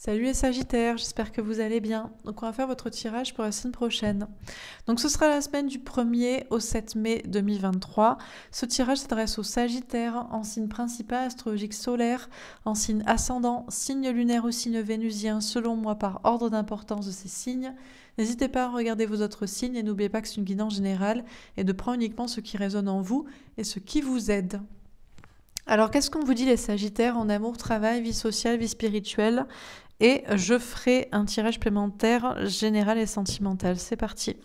Salut les Sagittaires, j'espère que vous allez bien. Donc on va faire votre tirage pour la semaine prochaine. Donc ce sera la semaine du 1er au 7 mai 2023. Ce tirage s'adresse aux Sagittaires en signe principal astrologique solaire, en signe ascendant, signe lunaire ou signe vénusien selon moi par ordre d'importance de ces signes. N'hésitez pas à regarder vos autres signes et n'oubliez pas que c'est une guidance générale et de prendre uniquement ce qui résonne en vous et ce qui vous aide. Alors qu'est-ce qu'on vous dit les Sagittaires en amour, travail, vie sociale, vie spirituelle Et je ferai un tirage supplémentaire général et sentimental. C'est parti.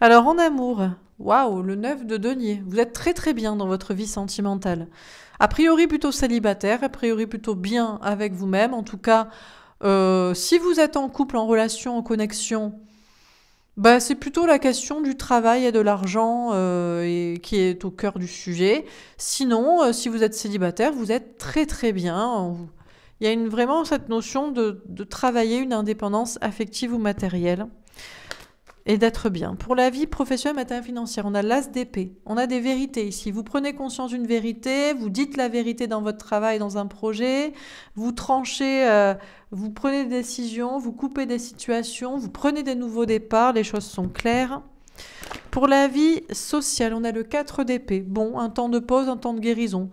Alors en amour, waouh, le 9 de denier, vous êtes très très bien dans votre vie sentimentale. A priori plutôt célibataire, a priori plutôt bien avec vous-même. En tout cas, euh, si vous êtes en couple, en relation, en connexion, bah, C'est plutôt la question du travail et de l'argent euh, qui est au cœur du sujet. Sinon, euh, si vous êtes célibataire, vous êtes très très bien. Il y a une, vraiment cette notion de travailler une indépendance affective ou matérielle et d'être bien. Pour la vie professionnelle, matérielle, financière, on a l'as d'épée. On a des vérités ici. Vous prenez conscience d'une vérité, vous dites la vérité dans votre travail, dans un projet, vous tranchez, euh, vous prenez des décisions, vous coupez des situations, vous prenez des nouveaux départs, les choses sont claires. Pour la vie sociale, on a le 4 d'épée. Bon, un temps de pause, un temps de guérison.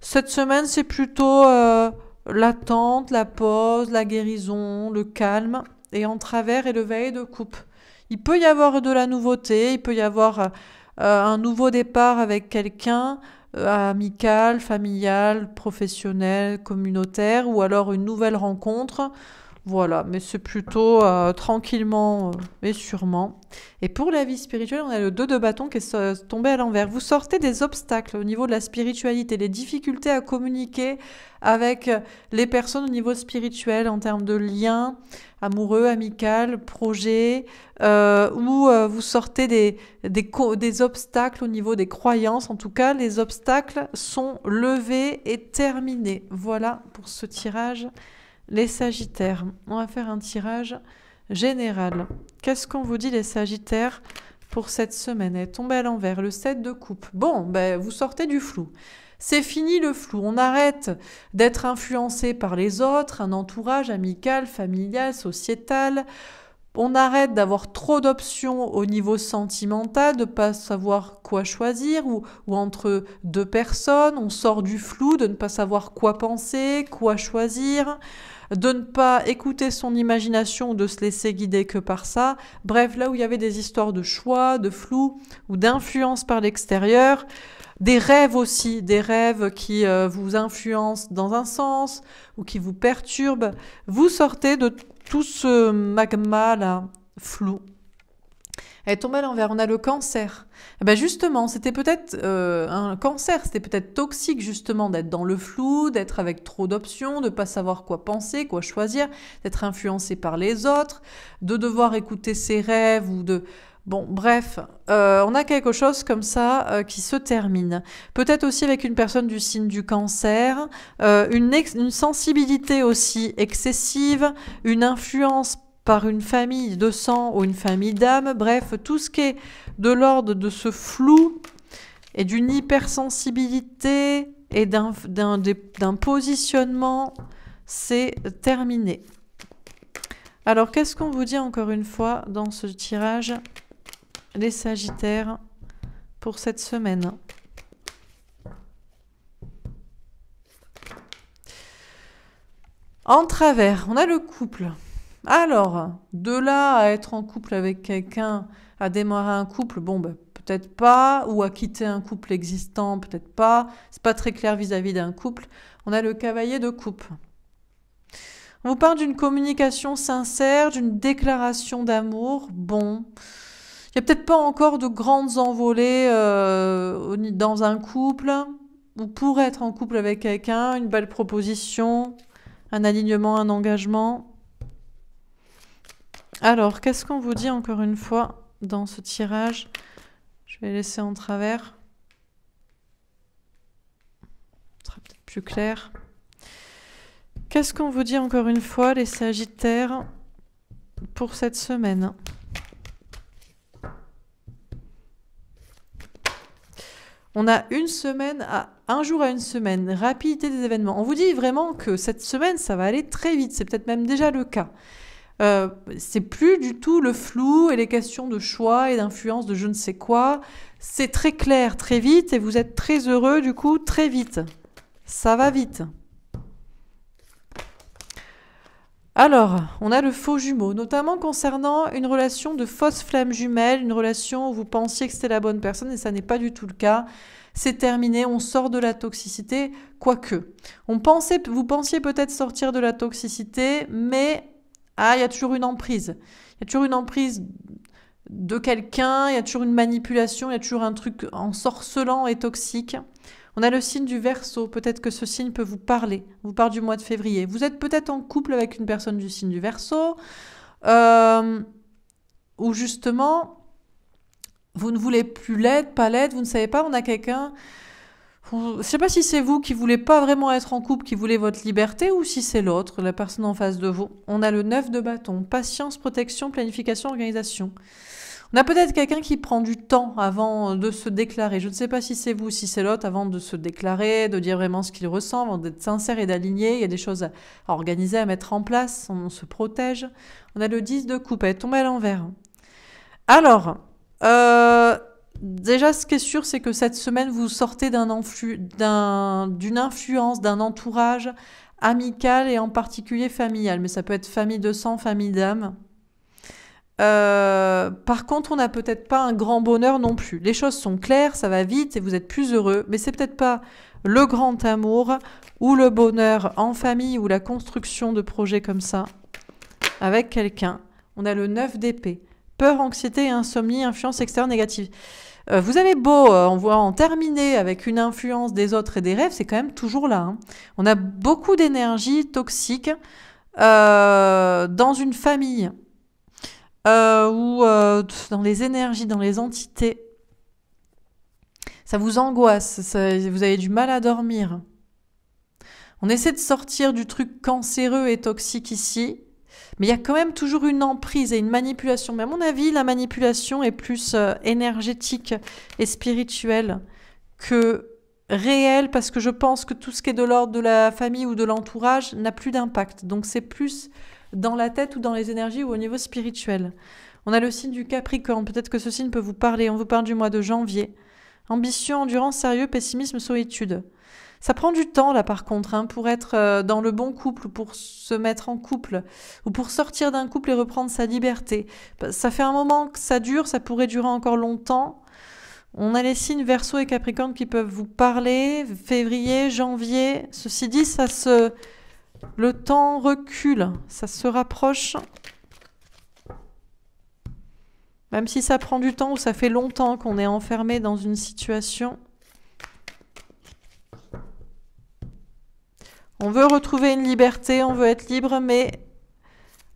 Cette semaine, c'est plutôt euh, l'attente, la pause, la guérison, le calme. Et en travers, le élevé de coupe. Il peut y avoir de la nouveauté, il peut y avoir euh, un nouveau départ avec quelqu'un, euh, amical, familial, professionnel, communautaire, ou alors une nouvelle rencontre. Voilà, mais c'est plutôt euh, tranquillement euh, et sûrement. Et pour la vie spirituelle, on a le 2 de bâton qui est tombé à l'envers. Vous sortez des obstacles au niveau de la spiritualité, les difficultés à communiquer avec euh, les personnes au niveau spirituel en termes de liens amoureux, amical, projets, euh, vous sortez des, des obstacles au niveau des croyances. En tout cas, les obstacles sont levés et terminés. Voilà pour ce tirage. Les Sagittaires, on va faire un tirage général. Qu'est-ce qu'on vous dit les Sagittaires pour cette semaine Elle tombe à l'envers, le 7 de coupe. Bon, ben, vous sortez du flou. C'est fini le flou, on arrête d'être influencé par les autres, un entourage amical, familial, sociétal, on arrête d'avoir trop d'options au niveau sentimental, de pas savoir quoi choisir ou, entre deux personnes. On sort du flou, de ne pas savoir quoi penser, quoi choisir, de ne pas écouter son imagination, ou de se laisser guider que par ça. Bref, là où il y avait des histoires de choix, de flou ou d'influence par l'extérieur, des rêves aussi, des rêves qui euh, vous influencent dans un sens ou qui vous perturbent, vous sortez de tout ce magma là, flou, elle tombe à l'envers. On a le cancer. Eh ben justement, c'était peut-être euh, un cancer, c'était peut-être toxique justement d'être dans le flou, d'être avec trop d'options, de pas savoir quoi penser, quoi choisir, d'être influencé par les autres, de devoir écouter ses rêves ou de Bon, bref, euh, on a quelque chose comme ça euh, qui se termine. Peut-être aussi avec une personne du signe du cancer, euh, une, une sensibilité aussi excessive, une influence par une famille de sang ou une famille d'âme, bref, tout ce qui est de l'ordre de ce flou et d'une hypersensibilité et d'un positionnement, c'est terminé. Alors, qu'est-ce qu'on vous dit encore une fois dans ce tirage les Sagittaires pour cette semaine. En travers, on a le couple. Alors, de là à être en couple avec quelqu'un, à démarrer un couple, bon, ben, peut-être pas, ou à quitter un couple existant, peut-être pas. C'est pas très clair vis-à-vis d'un couple. On a le cavalier de coupe. On vous parle d'une communication sincère, d'une déclaration d'amour. Bon, il n'y a peut-être pas encore de grandes envolées euh, dans un couple, ou pour être en couple avec quelqu'un, une belle proposition, un alignement, un engagement. Alors, qu'est-ce qu'on vous dit encore une fois dans ce tirage Je vais laisser en travers. Ce sera peut-être plus clair. Qu'est-ce qu'on vous dit encore une fois, les Sagittaires, pour cette semaine On a une semaine à un jour à une semaine, rapidité des événements. On vous dit vraiment que cette semaine, ça va aller très vite. C'est peut-être même déjà le cas. Euh, c'est plus du tout le flou et les questions de choix et d'influence de je ne sais quoi. C'est très clair, très vite, et vous êtes très heureux du coup, très vite. Ça va vite. Alors, on a le faux jumeau, notamment concernant une relation de fausse flamme jumelle, une relation où vous pensiez que c'était la bonne personne et ça n'est pas du tout le cas. C'est terminé, on sort de la toxicité, quoique. On pensait, vous pensiez peut-être sortir de la toxicité, mais ah, il y a toujours une emprise. Il y a toujours une emprise de quelqu'un, il y a toujours une manipulation, il y a toujours un truc ensorcelant et toxique. On a le signe du verso, peut-être que ce signe peut vous parler, vous parle du mois de février. Vous êtes peut-être en couple avec une personne du signe du verso, euh, ou justement, vous ne voulez plus l'aide, pas l'aide, vous ne savez pas, on a quelqu'un... Je ne sais pas si c'est vous qui ne voulez pas vraiment être en couple, qui voulez votre liberté, ou si c'est l'autre, la personne en face de vous. On a le 9 de bâton, patience, protection, planification, organisation. On a peut-être quelqu'un qui prend du temps avant de se déclarer. Je ne sais pas si c'est vous, si c'est l'autre, avant de se déclarer, de dire vraiment ce qu'il ressent, d'être sincère et d'aligner. Il y a des choses à organiser, à mettre en place. On se protège. On a le 10 de coupe. Elle est à l'envers. Alors, euh, déjà, ce qui est sûr, c'est que cette semaine, vous sortez d'une influence, d'un entourage amical et en particulier familial. Mais ça peut être famille de sang, famille d'âme. Euh, par contre, on n'a peut-être pas un grand bonheur non plus. Les choses sont claires, ça va vite et vous êtes plus heureux, mais c'est peut-être pas le grand amour ou le bonheur en famille ou la construction de projets comme ça avec quelqu'un. On a le 9 d'épée. Peur, anxiété, insomnie, influence extérieure négative. Euh, vous avez beau, euh, en terminer avec une influence des autres et des rêves, c'est quand même toujours là. Hein. On a beaucoup d'énergie toxique dans une famille euh, ou euh, dans les énergies, dans les entités. Ça vous angoisse, vous avez du mal à dormir. On essaie de sortir du truc cancéreux et toxique ici, mais il y a quand même toujours une emprise et une manipulation. Mais à mon avis, la manipulation est plus euh, énergétique et spirituelle que réelle, parce que je pense que tout ce qui est de l'ordre de la famille ou de l'entourage n'a plus d'impact. Donc c'est plus dans la tête ou dans les énergies ou au niveau spirituel. On a le signe du Capricorne, peut-être que ce signe peut vous parler, on vous parle du mois de janvier. Ambition, endurance, sérieux, pessimisme, solitude. Ça prend du temps là par contre hein, pour être euh, dans le bon couple, pour se mettre en couple, ou pour sortir d'un couple et reprendre sa liberté. Bah, ça fait un moment que ça dure, ça pourrait durer encore longtemps. On a les signes Verseau et Capricorne qui peuvent vous parler, février, janvier. Ceci dit, ça se le temps recule, ça se rapproche. Même si ça prend du temps ou ça fait longtemps qu'on est enfermé dans une situation, On veut retrouver une liberté, on veut être libre, mais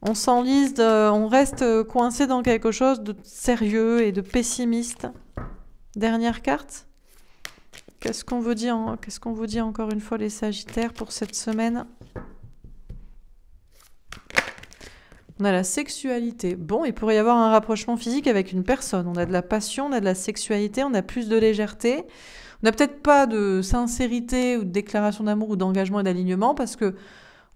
on s'enlise, on reste coincé dans quelque chose de sérieux et de pessimiste. Dernière carte. Qu'est-ce qu'on vous, vous dit encore une fois les Sagittaires pour cette semaine on a la sexualité. Bon, il pourrait y avoir un rapprochement physique avec une personne. On a de la passion, on a de la sexualité, on a plus de légèreté. On n'a peut-être pas de sincérité ou de déclaration d'amour ou d'engagement et d'alignement parce que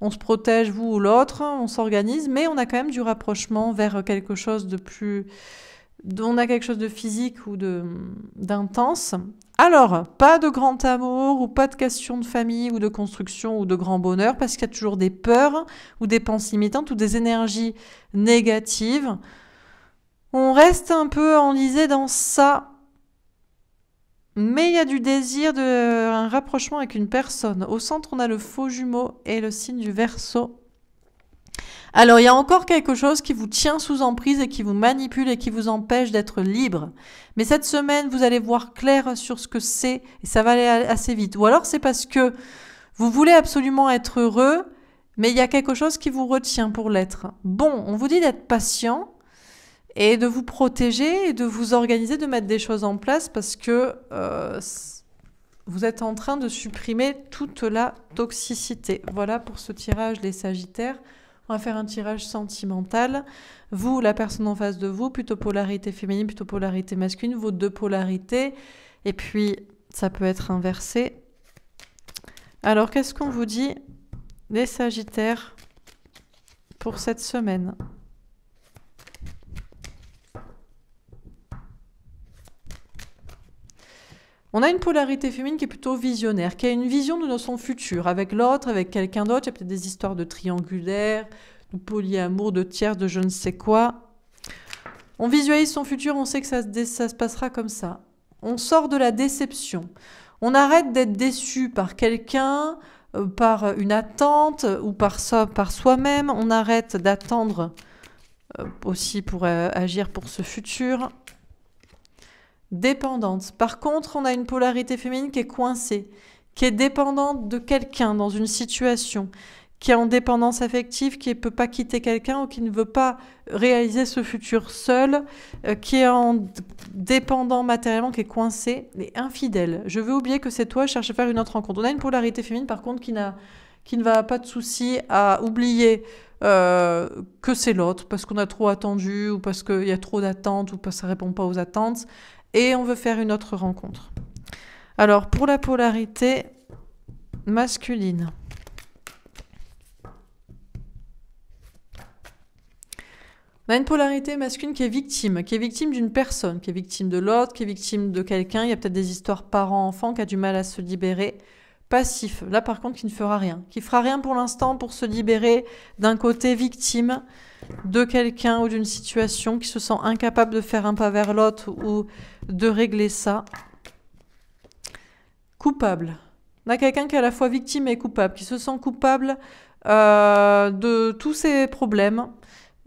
on se protège, vous ou l'autre, on s'organise, mais on a quand même du rapprochement vers quelque chose de plus... On a quelque chose de physique ou d'intense alors, pas de grand amour ou pas de question de famille ou de construction ou de grand bonheur parce qu'il y a toujours des peurs ou des pensées limitantes ou des énergies négatives. On reste un peu enlisé dans ça. Mais il y a du désir de rapprochement avec une personne. Au centre, on a le faux jumeau et le signe du verso. Alors il y a encore quelque chose qui vous tient sous emprise et qui vous manipule et qui vous empêche d'être libre. Mais cette semaine, vous allez voir clair sur ce que c'est et ça va aller assez vite. Ou alors c'est parce que vous voulez absolument être heureux, mais il y a quelque chose qui vous retient pour l'être. Bon, on vous dit d'être patient et de vous protéger et de vous organiser, de mettre des choses en place parce que euh, vous êtes en train de supprimer toute la toxicité. Voilà pour ce tirage des Sagittaires. On va faire un tirage sentimental. Vous, la personne en face de vous, plutôt polarité féminine, plutôt polarité masculine, vos deux polarités. Et puis, ça peut être inversé. Alors, qu'est-ce qu'on vous dit les Sagittaires pour cette semaine On a une polarité féminine qui est plutôt visionnaire, qui a une vision de son futur, avec l'autre, avec quelqu'un d'autre. Il y a peut-être des histoires de triangulaire, de polyamour, de tiers, de je ne sais quoi. On visualise son futur, on sait que ça, se passera comme ça. On sort de la déception. On arrête d'être déçu par quelqu'un, euh, par une attente ou par, par soi-même. On arrête d'attendre euh, aussi pour euh, agir pour ce futur dépendante. Par contre, on a une polarité féminine qui est coincée, qui est dépendante de quelqu'un dans une situation, qui est en dépendance affective, qui ne peut pas quitter quelqu'un ou qui ne veut pas réaliser ce futur seul, euh, qui est en dépendant matériellement, qui est coincée, mais infidèle. Je veux oublier que c'est toi, je cherche à faire une autre rencontre. On a une polarité féminine, par contre, qui, n'a, qui ne va pas de souci à oublier euh, que c'est l'autre, parce qu'on a trop attendu, ou parce qu'il y a trop d'attentes, ou parce que ça ne répond pas aux attentes et on veut faire une autre rencontre. Alors pour la polarité masculine, on a une polarité masculine qui est victime, qui est victime d'une personne, qui est victime de l'autre, qui est victime de quelqu'un. Il y a peut-être des histoires parents-enfants qui a du mal à se libérer passif, là par contre qui ne fera rien, qui fera rien pour l'instant pour se libérer d'un côté victime de quelqu'un ou d'une situation qui se sent incapable de faire un pas vers l'autre ou de régler ça. Coupable. On a quelqu'un qui est à la fois victime et coupable, qui se sent coupable euh, de tous ses problèmes,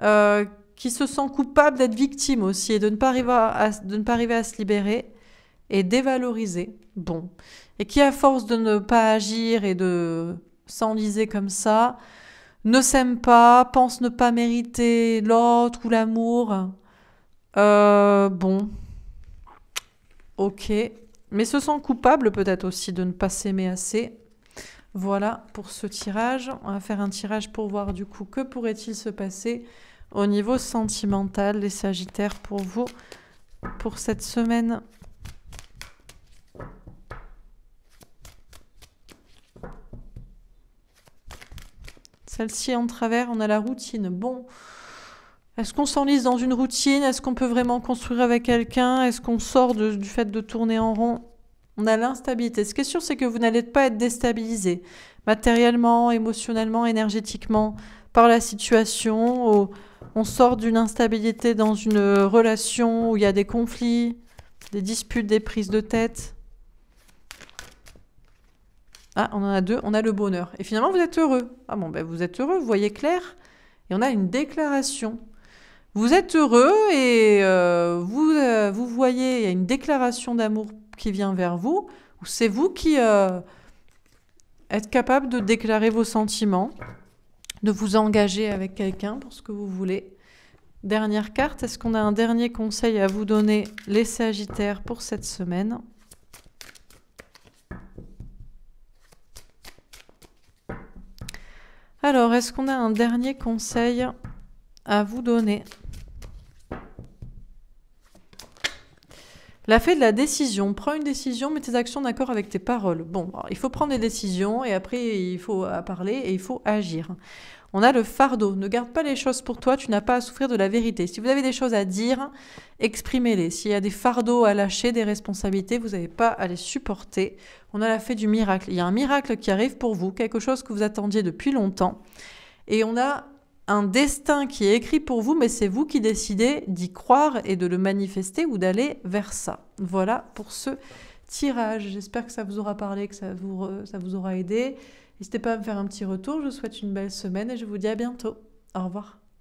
euh, qui se sent coupable d'être victime aussi et de ne pas de ne pas arriver à se libérer et dévalorisé, bon, et qui à force de ne pas agir et de s'enliser comme ça, ne s'aime pas, pense ne pas mériter l'autre ou l'amour, euh, bon, ok, mais se sent coupable peut-être aussi de ne pas s'aimer assez. Voilà pour ce tirage. On va faire un tirage pour voir du coup que pourrait-il se passer au niveau sentimental, des Sagittaires, pour vous, pour cette semaine. Celle-ci en travers, on a la routine. Bon, est-ce qu'on s'enlise dans une routine Est-ce qu'on peut vraiment construire avec quelqu'un Est-ce qu'on sort du fait de tourner en rond On a l'instabilité. Ce qui est sûr, c'est que vous n'allez pas être déstabilisé matériellement, émotionnellement, énergétiquement par la situation. On sort d'une instabilité dans une relation où il y a des conflits, des disputes, des prises de tête. Ah, on en a deux, on a le bonheur. Et finalement, vous êtes heureux. Ah bon, ben vous êtes heureux, vous voyez clair. Et on a une déclaration. Vous êtes heureux et euh, vous, euh, vous voyez, il y a une déclaration d'amour qui vient vers vous. C'est vous qui euh, êtes capable de déclarer vos sentiments, de vous engager avec quelqu'un pour ce que vous voulez. Dernière carte, est-ce qu'on a un dernier conseil à vous donner, les Sagittaires, pour cette semaine Alors, est-ce qu'on a un dernier conseil à vous donner La fée de la décision. Prends une décision, mets tes actions d'accord avec tes paroles. Bon, il faut prendre des décisions et après il faut parler et il faut agir. On a le fardeau. Ne garde pas les choses pour toi, tu n'as pas à souffrir de la vérité. Si vous avez des choses à dire, exprimez-les. S'il y a des fardeaux à lâcher, des responsabilités, vous n'avez pas à les supporter. On a la fée du miracle. Il y a un miracle qui arrive pour vous, quelque chose que vous attendiez depuis longtemps. Et on a un destin qui est écrit pour vous, mais c'est vous qui décidez d'y croire et de le manifester ou d'aller vers ça. Voilà pour ce tirage. J'espère que ça vous aura parlé, que ça vous, ça vous aura aidé. N'hésitez pas à me faire un petit retour. Je vous souhaite une belle semaine et je vous dis à bientôt. Au revoir.